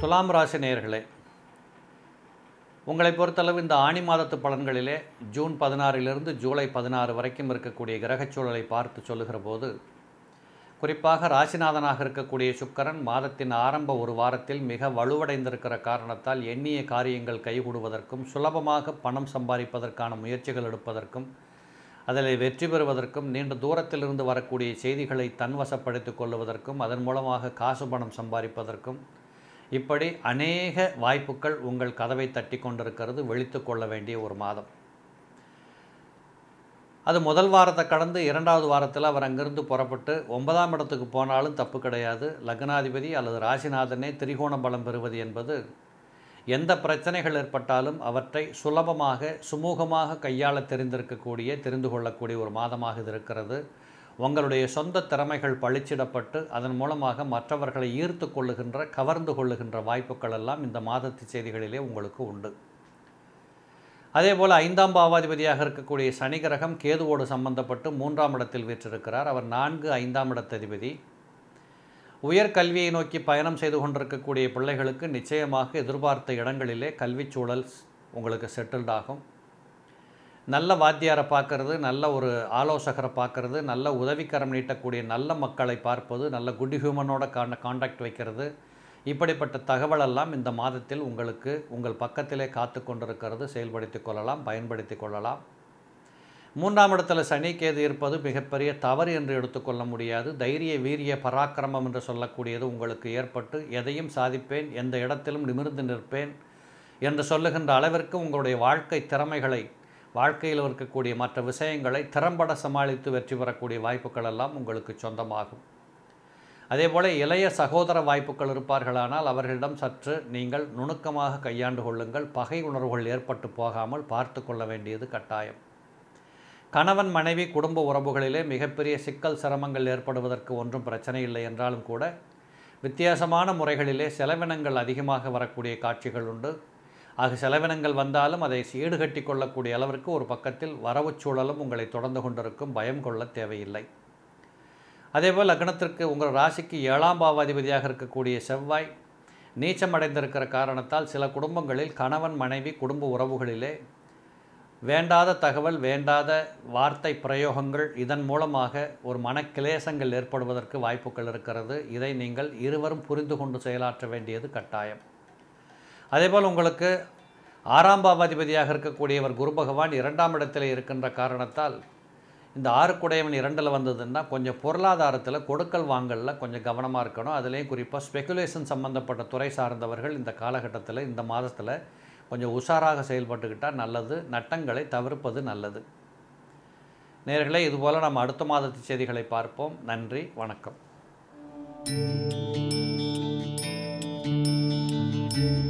துலாம் ராசி நேயர்களே உங்களை பொறுத்தளவு இந்த ஆணி மாதத்து பலன்களிலே ஜூன் பதினாறிலிருந்து ஜூலை பதினாறு வரைக்கும் இருக்கக்கூடிய கிரகச்சூழலை பார்த்து சொல்லுகிற போது குறிப்பாக ராசிநாதனாக இருக்கக்கூடிய சுக்கரன் மாதத்தின் ஆரம்ப ஒரு வாரத்தில் மிக வலுவடைந்திருக்கிற காரணத்தால் எண்ணிய காரியங்கள் கைகூடுவதற்கும் சுலபமாக பணம் சம்பாதிப்பதற்கான முயற்சிகள் எடுப்பதற்கும் அதில் வெற்றி பெறுவதற்கும் நீண்ட தூரத்திலிருந்து வரக்கூடிய செய்திகளை தன்வசப்படுத்திக் கொள்வதற்கும் அதன் மூலமாக காசு பணம் சம்பாதிப்பதற்கும் இப்படி அநேக வாய்ப்புகள் உங்கள் கதவை தட்டி கொண்டிருக்கிறது வெளித்து கொள்ள வேண்டிய ஒரு மாதம் அது முதல் வாரத்தை கடந்து இரண்டாவது வாரத்தில் அவர் அங்கேருந்து புறப்பட்டு ஒன்பதாம் இடத்துக்கு போனாலும் தப்பு கிடையாது லக்னாதிபதி அல்லது ராசிநாதனே திரிகோண பலம் பெறுவது என்பது எந்த பிரச்சனைகள் ஏற்பட்டாலும் அவற்றை சுலபமாக சுமூகமாக கையாள தெரிந்திருக்கக்கூடிய தெரிந்து கொள்ளக்கூடிய ஒரு மாதமாக இது இருக்கிறது உங்களுடைய சொந்த திறமைகள் பழிச்சிடப்பட்டு அதன் மூலமாக மற்றவர்களை ஈர்த்து கொள்ளுகின்ற கவர்ந்து கொள்ளுகின்ற வாய்ப்புகள் எல்லாம் இந்த மாதத்து செய்திகளிலே உங்களுக்கு உண்டு அதே போல் ஐந்தாம் பாவாதிபதியாக இருக்கக்கூடிய சனி கிரகம் கேதுவோடு சம்பந்தப்பட்டு மூன்றாம் இடத்தில் வீற்றிருக்கிறார் அவர் நான்கு ஐந்தாம் இடத்ததிபதி உயர்கல்வியை நோக்கி பயணம் செய்து கொண்டிருக்கக்கூடிய பிள்ளைகளுக்கு நிச்சயமாக எதிர்பார்த்த இடங்களிலே கல்விச் சூழல் உங்களுக்கு செட்டில்ட் ஆகும் நல்ல வாத்தியாரை பார்க்கறது நல்ல ஒரு ஆலோசகரை பார்க்கறது நல்ல உதவிக்கரம் நீட்டக்கூடிய நல்ல மக்களை பார்ப்பது நல்ல குட் ஹியூமனோட காண்டாக்ட் வைக்கிறது இப்படிப்பட்ட தகவலெல்லாம் இந்த மாதத்தில் உங்களுக்கு உங்கள் பக்கத்திலே காத்து கொண்டிருக்கிறது செயல்படுத்தி கொள்ளலாம் பயன்படுத்தி கொள்ளலாம் மூன்றாம் இடத்துல சனி கேது இருப்பது மிகப்பெரிய தவறு என்று எடுத்துக்கொள்ள முடியாது தைரிய வீரிய பராக்கிரமம் என்று சொல்லக்கூடியது உங்களுக்கு ஏற்பட்டு எதையும் சாதிப்பேன் எந்த இடத்திலும் நிமிர்ந்து நிற்பேன் என்று சொல்லுகின்ற அளவிற்கு உங்களுடைய வாழ்க்கை திறமைகளை வாழ்க்கையில் இருக்கக்கூடிய மற்ற விஷயங்களை திறம்பட சமாளித்து வெற்றி பெறக்கூடிய வாய்ப்புகள் எல்லாம் உங்களுக்கு சொந்தமாகும் அதே போல் இளைய சகோதர வாய்ப்புகள் இருப்பார்களானால் அவர்களிடம் சற்று நீங்கள் நுணுக்கமாக கையாண்டு கொள்ளுங்கள் பகை உணர்வுகள் ஏற்பட்டு போகாமல் பார்த்து கொள்ள வேண்டியது கட்டாயம் கணவன் மனைவி குடும்ப உறவுகளிலே மிகப்பெரிய சிக்கல் சிரமங்கள் ஏற்படுவதற்கு ஒன்றும் பிரச்சனை இல்லை என்றாலும் கூட வித்தியாசமான முறைகளிலே செலவினங்கள் அதிகமாக வரக்கூடிய காட்சிகள் உண்டு ஆக செலவினங்கள் வந்தாலும் அதை ஈடுகட்டி கொள்ளக்கூடிய அளவிற்கு ஒரு பக்கத்தில் வரவு சூழலும் உங்களை தொடர்ந்து கொண்டிருக்கும் பயம் கொள்ள தேவையில்லை அதேபோல் லக்னத்திற்கு உங்கள் ராசிக்கு ஏழாம் பாவாதிபதியாக இருக்கக்கூடிய செவ்வாய் நீச்சம் அடைந்திருக்கிற காரணத்தால் சில குடும்பங்களில் கணவன் மனைவி குடும்ப உறவுகளிலே வேண்டாத தகவல் வேண்டாத வார்த்தை பிரயோகங்கள் இதன் மூலமாக ஒரு மனக்கிலேசங்கள் ஏற்படுவதற்கு வாய்ப்புகள் இருக்கிறது இதை நீங்கள் இருவரும் புரிந்து கொண்டு செயலாற்ற வேண்டியது கட்டாயம் அதேபோல் உங்களுக்கு ஆறாம் பாவாதிபதியாக இருக்கக்கூடியவர் குரு பகவான் இரண்டாம் இடத்தில் இருக்கின்ற காரணத்தால் இந்த ஆறுக்குடையவன் இரண்டில் வந்ததுன்னா கொஞ்சம் பொருளாதாரத்தில் கொடுக்கல் வாங்கலில் கொஞ்சம் கவனமாக இருக்கணும் அதுலேயும் குறிப்பாக ஸ்பெகுலேஷன் சம்மந்தப்பட்ட துறை சார்ந்தவர்கள் இந்த காலகட்டத்தில் இந்த மாதத்தில் கொஞ்சம் உஷாராக செயல்பட்டுக்கிட்டால் நல்லது நட்டங்களை தவிர்ப்பது நல்லது நேர்களே இதுபோல் நம்ம அடுத்த மாதத்து செய்திகளை பார்ப்போம் நன்றி வணக்கம் thank you